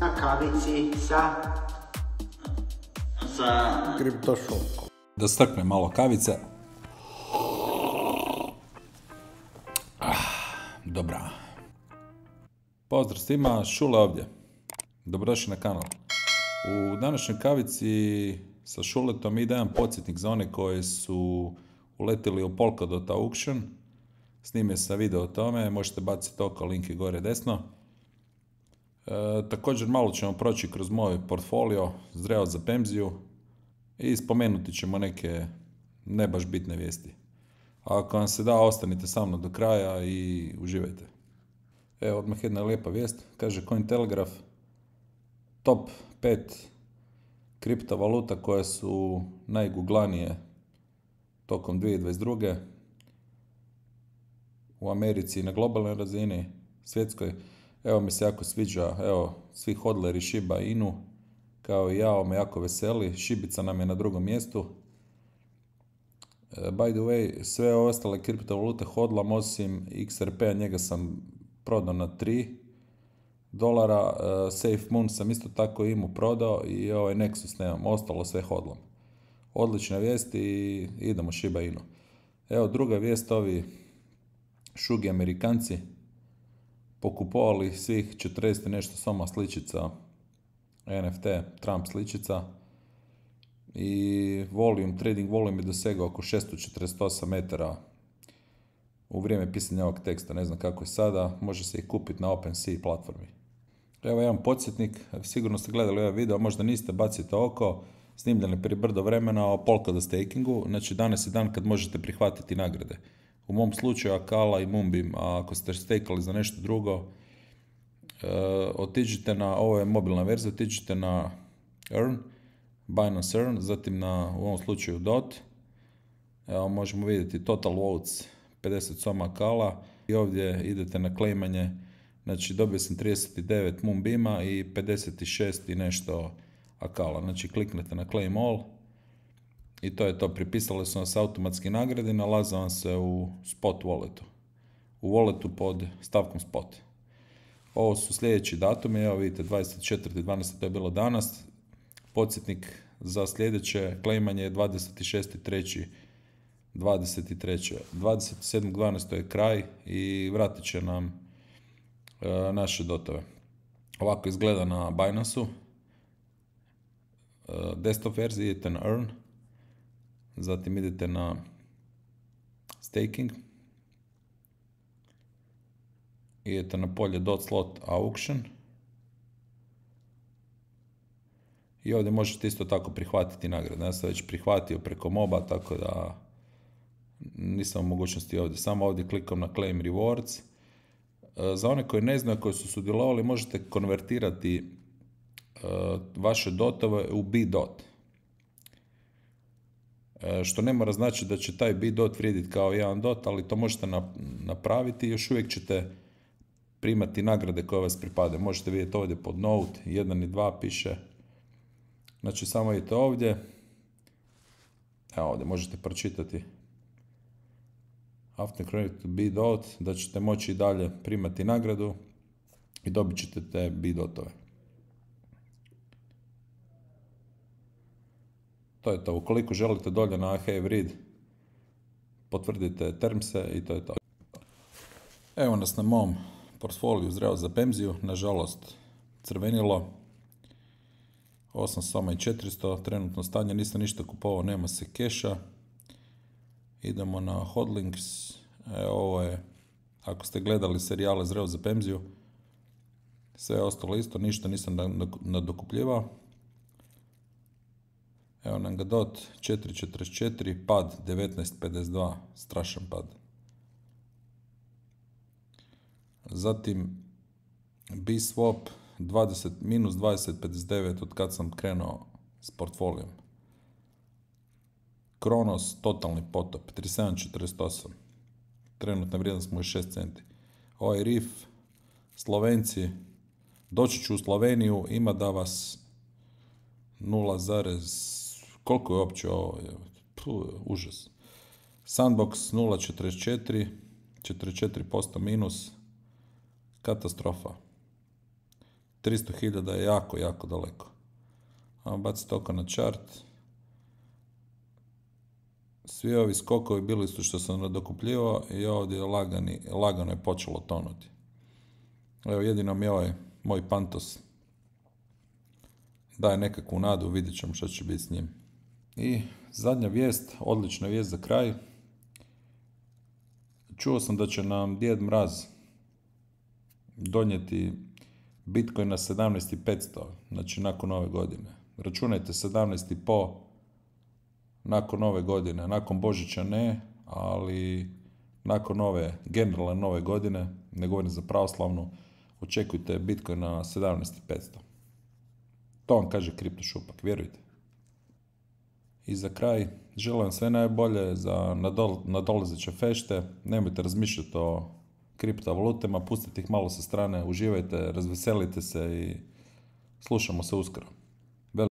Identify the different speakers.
Speaker 1: na kavici sa, sa kriptošokom. Da strknem malo kavice. Ah, dobra. Pozdrav svima, Šule ovdje. Dobrodošli na kanal. U današnjoj kavici sa Šuletom ide jedan podsjetnik za one koje su uletili u Polkadot Auction. Snimio sam video o tome, možete baciti oko, link gore desno. E, također malo ćemo proći kroz moj portfolio zreo za Pemziju i spomenuti ćemo neke ne baš bitne vijesti. Ako vam se da, ostanite sa mnom do kraja i uživajte. Evo, odmah jedna lijepa vijest. Kaže Cointelegraph, top 5 kriptovaluta koje su najguglanije tokom 2022. u Americi i na globalnoj razini, svjetskoj. Evo mi se jako sviđa, evo, svi hodleri Shiba Inu, kao i ja, ovo me jako veseli. Šibica nam je na drugom mjestu. E, by the way, sve ostale kriptovalute hodlam osim XRP, njega sam prodao na 3 dolara. E, SafeMoon Moon sam isto tako imu prodao i ovaj Nexus nemam, ostalo sve hodlam. Odlična vijest i idemo Shiba Inu. Evo druga vijest, ovi šugi Amerikanci pokupovali svih 40 nešto soma sličica, NFT, Trump sličica, i volume, trading volume je dosegao oko 648 metara u vrijeme pisanja ovog teksta, ne znam kako je sada, može se i kupiti na OpenSea platformi. Evo jedan podsjetnik, sigurno ste gledali ovaj video, možda niste, bacite oko, snimljeni prije brdo vremena o polka stakingu, znači danas je dan kad možete prihvatiti nagrade. U mom slučaju Akala i Mumbim, a ako ste stekali za nešto drugo, e, otiđite na, ovo je mobilna verzija, otiđite na Earn, Binance Earn, zatim na, u ovom slučaju DOT, evo možemo vidjeti Total Votes, 50 soma Akala i ovdje idete na klejmanje, znači dobio sam 39 Mumbima i 56 i nešto Akala, znači kliknete na Claim All, i to je to, pripisale su nas automatski nagrade, nalaze vam se u spot walletu. U walletu pod stavkom spot. Ovo su sljedeći datumi, evo vidite 24.12. to je bilo danas. Podsjetnik za sljedeće klejmanje je 26.3. 23. 27.12. je kraj i vratit će nam e, naše dotove. Ovako izgleda na Binance-u. E, desktop verziji ten earn. Zatim idete na staking. Idete na polje dot slot auction. I ovdje možete isto tako prihvatiti nagradu. Ja sam već prihvatio preko moba, tako da nisam u mogućnosti ovdje. Samo ovdje klikom na claim rewards. E, za one koji ne znaju, koji su sudjelovali, možete konvertirati e, vaše dotove u B dot. E, što ne mora znači da će taj B-dot vrijediti kao jedan dot, ali to možete napraviti i još uvijek ćete primati nagrade koje vas pripade. Možete vidjeti ovdje pod note, jedan i 2 piše. Znači samo idete ovdje. Evo ovdje možete pročitati. After credit to dot, da ćete moći i dalje primati nagradu i dobit ćete te be-dotove. To je to. Ukoliko želite dolje na Have Read, potvrdite termse i to je to. Evo nas na mom portfoliju zreo za Pemziju, nažalost crvenilo. 8 soma i 400, trenutno stanje, nisam ništa kupovao, nema se keša. Idemo na Hodlings, e, ovo je, ako ste gledali serijale zreo za Pemziju, sve je ostalo isto, ništa nisam nadokupljivao. Evo nam ga dot 4.44, pad 19.52, strašan pad. Zatim B-swap 20, minus 20.59 od kad sam krenuo s portfolijom. Kronos, totalni potop, 37.48. Trenutna vrijednost mu je 6 centi. Ovaj RIF, Slovenci, doći ću u Sloveniju, ima da vas 0, koliko je uopće ovo? Puh, užas. Sandbox 0.44, 44% minus, katastrofa. 300.000 je jako, jako daleko. Ajmo baciti oko na chart. Svi ovi skokovi bili su što sam nadokupljivo i ovdje lagani, lagano je počelo tonuti. Evo jedino mi je ovaj moj Pantos daje nekakvu nadu, vidjet ćemo što će biti s njim. I zadnja vijest, odlična vijest za kraj. Čuo sam da će nam Djed Mraz donijeti Bitcoin na 17.500, znači nakon ove godine. Računajte 17.500 nakon ove godine, nakon Božića ne, ali nakon ove, generalne nove godine, ne govorim za pravoslavnu, očekujte Bitcoin na 17.500. To vam kaže Kripto Šupak, vjerujte. I za kraj, želim sve najbolje za nadol, nadolazeće fešte. Nemojte razmišljati o kriptovalutama, pustite ih malo sa strane, uživajte, razveselite se i slušamo se uskoro.